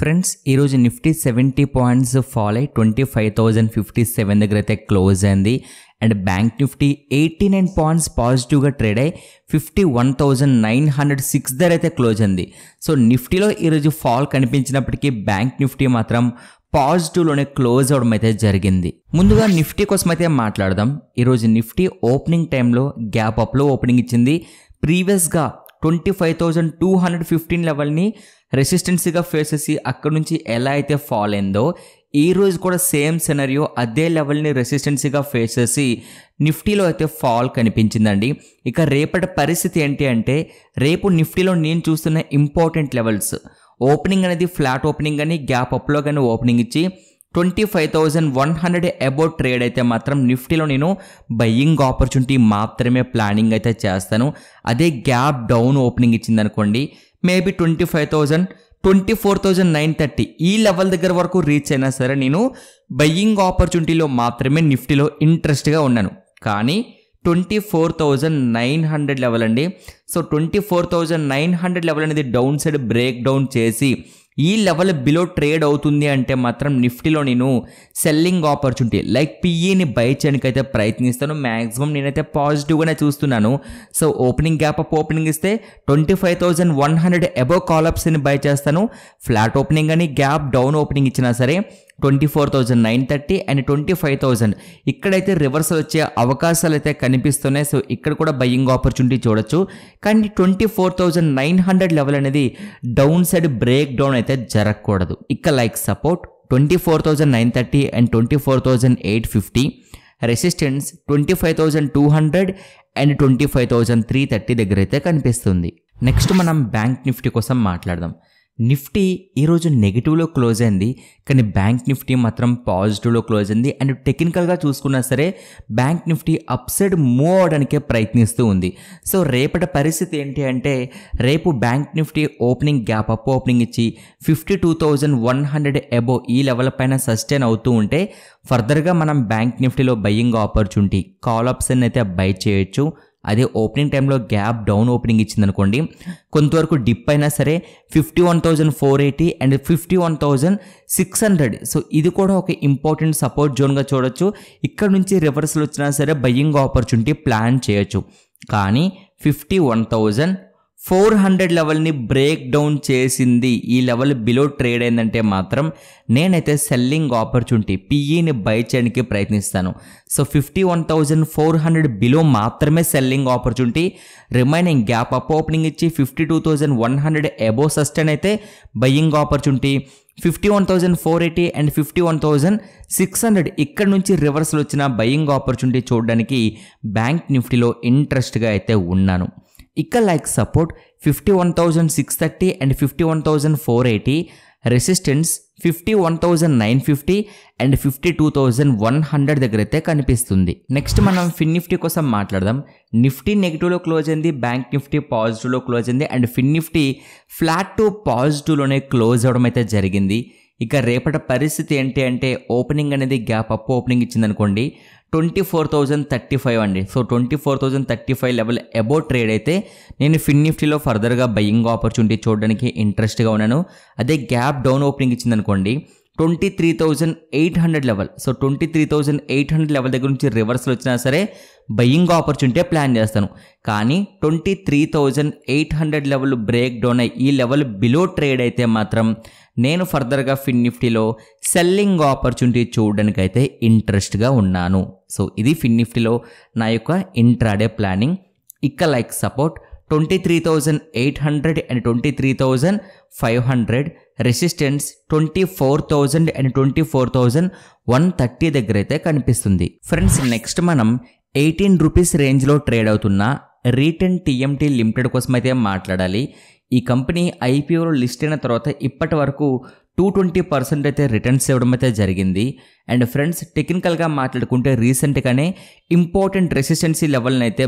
friends ఈరోజు Nifty seventy points fall అయ్యి twenty five thousand fifty seven దగ్గర అయితే క్లోజ్ అయింది and bank Nifty eighty nine points పాజిటివ్గా ట్రేడ్ అయ్యి fifty one thousand nine hundred six దగ్గర అయితే క్లోజ్ అయింది సో నిఫ్టీలో ఈరోజు ఫాల్ కనిపించినప్పటికీ బ్యాంక్ నిఫ్టీ మాత్రం పాజిటివ్లోనే క్లోజ్ అవడం అయితే జరిగింది ముందుగా నిఫ్టీ కోసం అయితే మాట్లాడదాం ఈరోజు నిఫ్టీ ఓపెనింగ్ టైంలో గ్యాప్ అప్లో ఓపెనింగ్ ఇచ్చింది ప్రీవియస్గా twenty five thousand two hundred fifteen లెవెల్ని రెసిస్టెన్సీగా ఫేస్ చేసి అక్కడ నుంచి ఎలా అయితే ఫాల్ అయిందో ఈ రోజు కూడా సేమ్ సెనరియో అదే లెవెల్ని రెసిస్టెన్సీగా ఫేస్ చేసి నిఫ్టీలో అయితే ఫాల్ కనిపించిందండి ఇక రేపటి పరిస్థితి ఏంటి అంటే రేపు నిఫ్టీలో నేను చూస్తున్న ఇంపార్టెంట్ లెవెల్స్ ఓపెనింగ్ అనేది ఫ్లాట్ ఓపెనింగ్ కానీ గ్యాప్ అప్లో కానీ ఓపెనింగ్ ఇచ్చి twenty five thousand one hundred about trade అయితే మాత్రం నిఫ్టీలో నేను బయ్యింగ్ ఆపర్చునిటీ మాత్రమే ప్లానింగ్ అయితే చేస్తాను అదే గ్యాప్ డౌన్ ఓపెనింగ్ ఇచ్చిందనుకోండి maybe twenty five thousand twenty four thousand nine thirty ఈ లెవెల్ దగ్గర వరకు రీచ్ అయినా సరే నేను బయ్యింగ్ ఆపర్చునిటీలో మాత్రమే నిఫ్టీలో ఇంట్రెస్ట్గా ఉన్నాను కానీ twenty four thousand nine hundred level అండి so twenty four thousand nine hundred level అనేది డౌన్ సైడ్ బ్రేక్ డౌన్ చేసి ఈ లెవెల్ బిలో ట్రేడ్ అవుతుంది అంటే మాత్రం నిఫ్టీలో నేను సెల్లింగ్ ఆపర్చునిటీ లైక్ పిఈని బై చేయడానికి అయితే ప్రయత్నిస్తాను మ్యాక్సిమం నేనైతే పాజిటివ్గానే చూస్తున్నాను so opening gap up opening ఇస్తే twenty five thousand one hundred above కాలప్స్ని బై చేస్తాను ఫ్లాట్ ఓపెనింగ్ అని గ్యాప్ డౌన్ ఓపెనింగ్ ఇచ్చినా సరే twenty four thousand nine thirty and twenty five thousand ఇక్కడైతే రివర్సల్ వచ్చే అవకాశాలు అయితే కనిపిస్తున్నాయి సో ఇక్కడ కూడా బయ్యింగ్ ఆపర్చునిటీ చూడొచ్చు కానీ twenty four thousand nine hundred level అనేది డౌన్ సైడ్ బ్రేక్ డౌన్ అయితే జరగకూడదు ఇక్కడ like support twenty four thousand nine thirty and twenty four thousand eight fifty resistance twenty five thousand two hundred and twenty five thousand three thirty దగ్గర అయితే కనిపిస్తుంది next మనం bank Nifty కోసం మాట్లాడదాం Nifty ఈరోజు నెగిటివ్లో క్లోజ్ అయింది కానీ బ్యాంక్ నిఫ్టీ మాత్రం పాజిటివ్లో క్లోజ్ అయింది అండ్ టెక్నికల్గా చూసుకున్నా సరే bank Nifty up side move అవడానికే ప్రయత్నిస్తూ ఉంది సో రేపటి పరిస్థితి ఏంటి అంటే రేపు bank Nifty opening gap up opening ఇచ్చి fifty two thousand one hundred above ఈ లెవెల్ పైన సస్టైన్ అవుతూ ఉంటే ఫర్దర్గా మనం బ్యాంక్ నిఫ్టీలో బయ్యింగ్ ఆపర్చునిటీ కాల్ ఆప్షన్ అయితే బై చేయొచ్చు అదే ఓపెనింగ్ టైంలో గ్యాప్ డౌన్ ఓపెనింగ్ ఇచ్చిందనుకోండి కొంతవరకు డిప్ అయినా సరే fifty one thousand four eighty and fifty one thousand six hundred so ఇది కూడా ఒక ఇంపార్టెంట్ సపోర్ట్ జోన్గా చూడొచ్చు ఇక్కడ నుంచి రివర్సల్ వచ్చినా సరే బయ్యింగ్ ఆపర్చునిటీ ప్లాన్ చేయొచ్చు కానీ fifty one thousand four hundred లెవెల్ని బ్రేక్ డౌన్ చేసింది ఈ లెవెల్ బిలో ట్రేడ్ అయిందంటే మాత్రం నేనైతే సెల్లింగ్ ఆపర్చునిటీ పిఈని బై చేయడానికి ప్రయత్నిస్తాను so fifty one thousand four hundred below మాత్రమే selling opportunity remaining gap up opening ఇచ్చి fifty two thousand one hundred above sustain అయితే buying opportunity fifty one thousand four eighty and fifty one thousand six hundred ఇక్కడ నుంచి reversal వచ్చిన buying opportunity చూడడానికి bank నిఫ్టీలో ఇంట్రెస్ట్గా అయితే ఉన్నాను ఇక like support fifty one thousand six thirty and fifty one thousand four eighty resistance fifty one thousand nine fifty and fifty two thousand one hundred దగ్గర అయితే కనిపిస్తుంది నెక్స్ట్ మనం ఫిన్ నిఫ్టీ కోసం మాట్లాడదాం నిఫ్టీ నెగిటివ్లో క్లోజ్ అయింది బ్యాంక్ నిఫ్టీ పాజిటివ్లో close అయింది and Fin Nifty flat to పాజిటివ్లోనే క్లోజ్ అవడం అయితే జరిగింది ఇక రేపటి పరిస్థితి ఏంటి అంటే ఓపెనింగ్ అనేది గ్యాప్ అప్ ఓపెనింగ్ ఇచ్చిందనుకోండి twenty four thousand thirty five అండి so twenty four thousand thirty five level above trade అయితే నేను ఫిన్ నిఫ్టీలో ఫర్దర్గా బయ్యింగ్ ఆపర్చునిటీ చూడడానికి ఇంట్రెస్ట్గా ఉన్నాను అదే గ్యాప్ డౌన్ ఓపెనింగ్ ఇచ్చిందనుకోండి twenty three thousand eight hundred level so twenty three thousand eight hundred level దగ్గర నుంచి రివర్సల్ వచ్చినా సరే బయ్యింగ్ ఆపర్చునిటీ ప్లాన్ చేస్తాను కానీ twenty three thousand eight hundred level break down అయ్యి ఈ లెవెల్ బిలో ట్రేడ్ అయితే మాత్రం నేను ఫర్దర్గా ఫిన్ నిఫ్టీలో సెల్లింగ్ ఆపర్చునిటీ చూడడానికి అయితే ఇంట్రెస్ట్గా ఉన్నాను సో ఇది ఫిన్ నిఫ్టీలో నా యొక్క ఇంట్రాడే ప్లానింగ్ ఇక like support twenty three thousand eight hundred and twenty three thousand five hundred resistance twenty four thousand and twenty four thousand one thirty దగ్గర అయితే కనిపిస్తుంది ఫ్రెండ్స్ నెక్స్ట్ మనం ఎయిటీన్ రూపీస్ రేంజ్లో ట్రేడ్ అవుతున్న రీటెన్ టీఎంటీ లిమిటెడ్ కోసం అయితే మాట్లాడాలి ఈ కంపెనీ ఐపీఓలో లిస్ట్ అయిన తర్వాత ఇప్పటి వరకు టూ ట్వంటీ పర్సెంట్ అయితే రిటర్న్స్ ఇవ్వడం అయితే జరిగింది అండ్ ఫ్రెండ్స్ టెక్నికల్గా మాట్లాడుకుంటే రీసెంట్గానే ఇంపార్టెంట్ రెసిస్టెన్సీ లెవెల్ని అయితే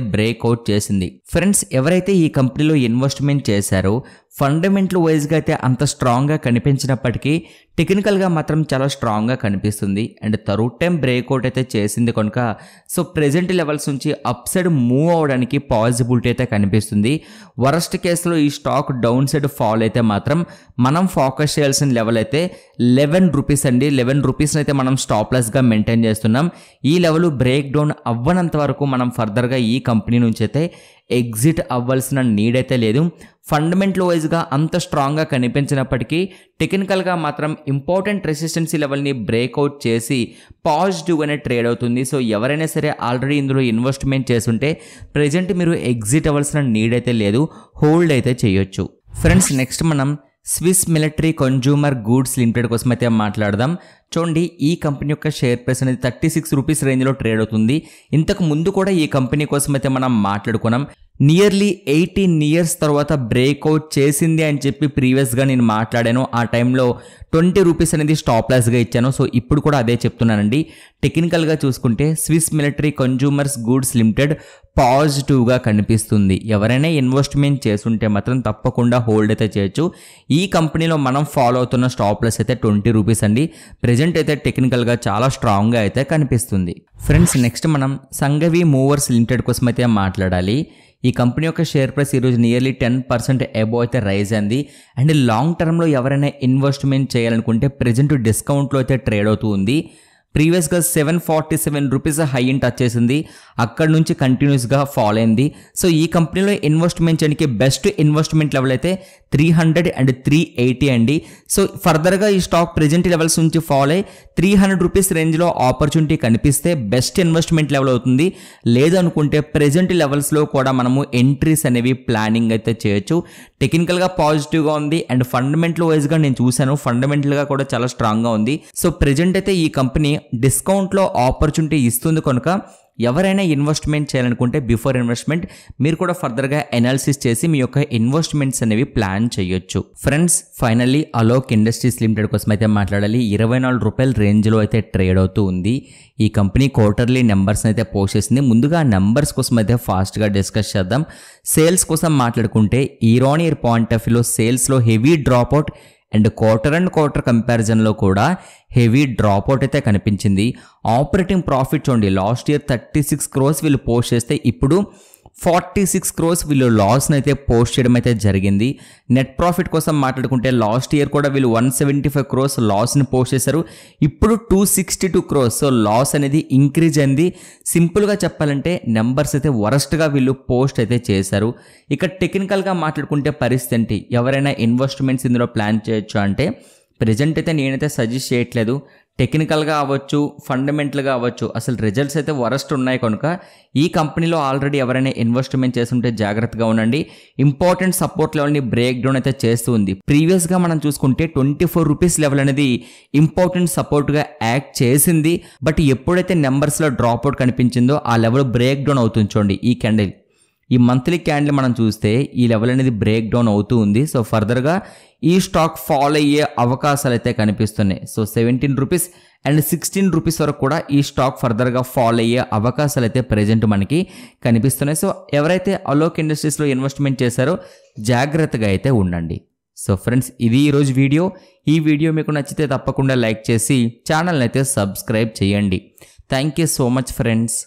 అవుట్ చేసింది ఫ్రెండ్స్ ఎవరైతే ఈ కంపెనీలో ఇన్వెస్ట్మెంట్ చేశారో ఫండమెంటల్ వైజ్గా అయితే అంత స్ట్రాంగ్గా కనిపించినప్పటికీ టెక్నికల్గా మాత్రం చాలా స్ట్రాంగ్గా కనిపిస్తుంది అండ్ థర్డ్ టైం బ్రేక్అవుట్ అయితే చేసింది కనుక సో ప్రజెంట్ లెవెల్స్ నుంచి అప్ సైడ్ మూవ్ అవ్వడానికి పాసిబిలిటీ అయితే కనిపిస్తుంది వరస్ట్ కేసులో ఈ స్టాక్ డౌన్ సైడ్ ఫాల్ అయితే మాత్రం మనం ఫోకస్ చేయాల్సిన లెవెల్ అయితే లెవెన్ రూపీస్ అండి లెవెన్ రూపీస్ని అయితే మనం స్టాప్ లెస్గా మెయింటైన్ చేస్తున్నాం ఈ లెవెల్ బ్రేక్ డౌన్ అవ్వనంత వరకు మనం ఫర్దర్గా ఈ కంపెనీ నుంచి అయితే ఎగ్జిట్ అవ్వాల్సిన నీడ్ అయితే లేదు ఫండమెంటల్ వైజ్గా అంత స్ట్రాంగ్గా కనిపించినప్పటికీ టెక్నికల్గా మాత్రం ఇంపార్టెంట్ రెసిస్టెన్సీ లెవెల్ని బ్రేక్అవుట్ చేసి పాజిటివ్గానే ట్రేడ్ అవుతుంది సో ఎవరైనా సరే ఆల్రెడీ ఇందులో ఇన్వెస్ట్మెంట్ చేస్తుంటే ప్రజెంట్ మీరు ఎగ్జిట్ అవ్వాల్సిన నీడ్ అయితే లేదు హోల్డ్ అయితే చేయొచ్చు ఫ్రెండ్స్ నెక్స్ట్ మనం Swiss Military Consumer Goods Limited కోసం అయితే మాట్లాడదాం చూడండి ఈ కంపెనీ యొక్క షేర్ ప్రైస్ అనేది థర్టీ సిక్స్ రూపీస్ రేంజ్లో ట్రేడ్ అవుతుంది ఇంతకు ముందు కూడా ఈ కంపెనీ కోసం అయితే మనం మాట్లాడుకున్నాం నియర్లీ ఎయిటీన్ ఇయర్స్ తర్వాత బ్రేక్అవుట్ చేసింది అని చెప్పి ప్రీవియస్గా నేను మాట్లాడాను ఆ టైంలో ట్వంటీ రూపీస్ అనేది స్టాప్ లాస్గా ఇచ్చాను సో ఇప్పుడు కూడా అదే చెప్తున్నానండి టెక్నికల్గా చూసుకుంటే Swiss Military Consumers Goods Limited పాజిటివ్గా కనిపిస్తుంది ఎవరైనా ఇన్వెస్ట్మెంట్ చేస్తుంటే మాత్రం తప్పకుండా హోల్డ్ అయితే చేయొచ్చు ఈ కంపెనీలో మనం ఫాలో అవుతున్న స్టాప్ లెస్ అయితే ట్వంటీ రూపీస్ అండి ప్రజెంట్ అయితే టెక్నికల్గా చాలా స్ట్రాంగ్గా అయితే కనిపిస్తుంది ఫ్రెండ్స్ నెక్స్ట్ మనం సంగవి మూవర్స్ లిమిటెడ్ కోసం అయితే మాట్లాడాలి ఈ కంపెనీ యొక్క షేర్ ప్రైస్ ఈరోజు నియర్లీ టెన్ పర్సెంట్ అబోవ్ అయితే రైజ్ అయింది అండ్ లాంగ్ టర్మ్లో ఎవరైనా ఇన్వెస్ట్మెంట్ చేయాలనుకుంటే ప్రజెంట్ డిస్కౌంట్లో అయితే ట్రేడ్ అవుతూ ఉంది ప్రీవియస్గా seven forty seven rupees high and touch చేసింది అక్కడ నుంచి కంటిన్యూస్గా ఫాల్ అయింది సో ఈ కంపెనీలో ఇన్వెస్ట్మెంట్ చేయడానికి బెస్ట్ ఇన్వెస్ట్మెంట్ లెవెల్ అయితే three hundred and three eighty అండి సో ఫర్దర్గా ఈ స్టాక్ ప్రెజెంట్ లెవెల్స్ నుంచి ఫాలో అయ్యి త్రీ హండ్రెడ్ రూపీస్ రేంజ్లో ఆపర్చునిటీ కనిపిస్తే బెస్ట్ ఇన్వెస్ట్మెంట్ లెవెల్ అవుతుంది లేదనుకుంటే ప్రెజెంట్ లెవెల్స్లో కూడా మనము ఎంట్రీస్ అనేవి ప్లానింగ్ అయితే చేయొచ్చు టెక్నికల్గా పాజిటివ్గా ఉంది అండ్ ఫండమెంటల్ వైజ్గా నేను చూశాను ఫండమెంటల్గా కూడా చాలా స్ట్రాంగ్గా ఉంది సో ప్రెజెంట్ అయితే ఈ కంపెనీ డిస్కౌంట్లో ఆపర్చునిటీ ఇస్తుంది కనుక ఎవరైనా ఇన్వెస్ట్మెంట్ చేయాలనుకుంటే బిఫోర్ ఇన్వెస్ట్మెంట్ మీరు కూడా ఫర్దర్గా ఎనాలిసిస్ చేసి మీ యొక్క ఇన్వెస్ట్మెంట్స్ అనేవి ప్లాన్ చేయొచ్చు friends finally Alok industries limited కోసం అయితే మాట్లాడాలి ఇరవై నాలుగు రూపాయల రేంజ్లో అయితే ట్రేడ్ అవుతూ ఉంది ఈ కంపెనీ క్వార్టర్లీ నెంబర్స్ అయితే పోస్ట్ చేసింది ముందుగా నెంబర్స్ కోసం అయితే ఫాస్ట్గా డిస్కస్ చేద్దాం సేల్స్ కోసం మాట్లాడుకుంటే ఈరాన్ ఇయర్ పాయింట్ ఆఫ్ వ్యూలో సేల్స్లో heavy drop out and quarter and quarter కంపారిజన్లో కూడా హెవీ డ్రాప్ అవుట్ అయితే కనిపించింది ఆపరేటింగ్ ప్రాఫిట్ చూడండి last year thirty six crores వీళ్ళు పోస్ట్ చేస్తే ఇప్పుడు ఫార్టీ సిక్స్ క్రోర్స్ వీళ్ళు లాస్ని అయితే పోస్ట్ చేయడం అయితే జరిగింది నెట్ ప్రాఫిట్ కోసం మాట్లాడుకుంటే లాస్ట్ ఇయర్ కూడా వీళ్ళు వన్ సెవెంటీ ఫైవ్ క్రోర్స్ లాస్ని పోస్ట్ చేశారు ఇప్పుడు two sixty two crores so loss అనేది ఇంక్రీజ్ అయింది సింపుల్గా చెప్పాలంటే నెంబర్స్ అయితే వరస్ట్గా వీళ్ళు పోస్ట్ అయితే చేశారు ఇక టెక్నికల్గా మాట్లాడుకుంటే పరిస్థితి ఏంటి ఎవరైనా ఇన్వెస్ట్మెంట్స్ ఇందులో ప్లాన్ చేయొచ్చు అంటే ప్రజెంట్ అయితే నేనైతే సజెస్ట్ చేయట్లేదు టెక్నికల్గా అవ్వచ్చు ఫండమెంటల్గా అవ్వచ్చు అసలు రిజల్ట్స్ అయితే వరస్ట్ ఉన్నాయి కనుక ఈ కంపెనీలో ఆల్రెడీ ఎవరైనా ఇన్వెస్ట్మెంట్ చేస్తుంటే జాగ్రత్తగా ఉండండి ఇంపార్టెంట్ సపోర్ట్ లెవెల్ని బ్రేక్ డౌన్ అయితే చేస్తూ ఉంది ప్రీవియస్గా మనం చూసుకుంటే ట్వంటీ ఫోర్ రూపీస్ లెవెల్ అనేది ఇంపార్టెంట్ సపోర్ట్గా యాక్ట్ చేసింది బట్ ఎప్పుడైతే నెంబర్స్లో డ్రాప్అవుట్ కనిపించిందో ఆ లెవెల్ బ్రేక్ డౌన్ అవుతుంది చూడండి ఈ కెండిల్ ఈ మంత్లీ క్యాండిల్ మనం చూస్తే ఈ లెవెల్ అనేది బ్రేక్ డౌన్ అవుతూ ఉంది సో ఫర్దర్గా ఈ స్టాక్ ఫాల్ అయ్యే అవకాశాలు అయితే కనిపిస్తున్నాయి so seventeen rupees and sixteen rupees వరకు కూడా ఈ స్టాక్ ఫర్దర్గా ఫాల్ అయ్యే అవకాశాలు అయితే ప్రజెంట్ మనకి కనిపిస్తున్నాయి సో ఎవరైతే అలోక్ ఇండస్ట్రీస్లో ఇన్వెస్ట్మెంట్ చేశారో జాగ్రత్తగా అయితే ఉండండి సో ఫ్రెండ్స్ ఇది ఈరోజు వీడియో ఈ వీడియో మీకు నచ్చితే తప్పకుండా లైక్ చేసి ఛానల్ని అయితే సబ్స్క్రైబ్ చేయండి thank you so much friends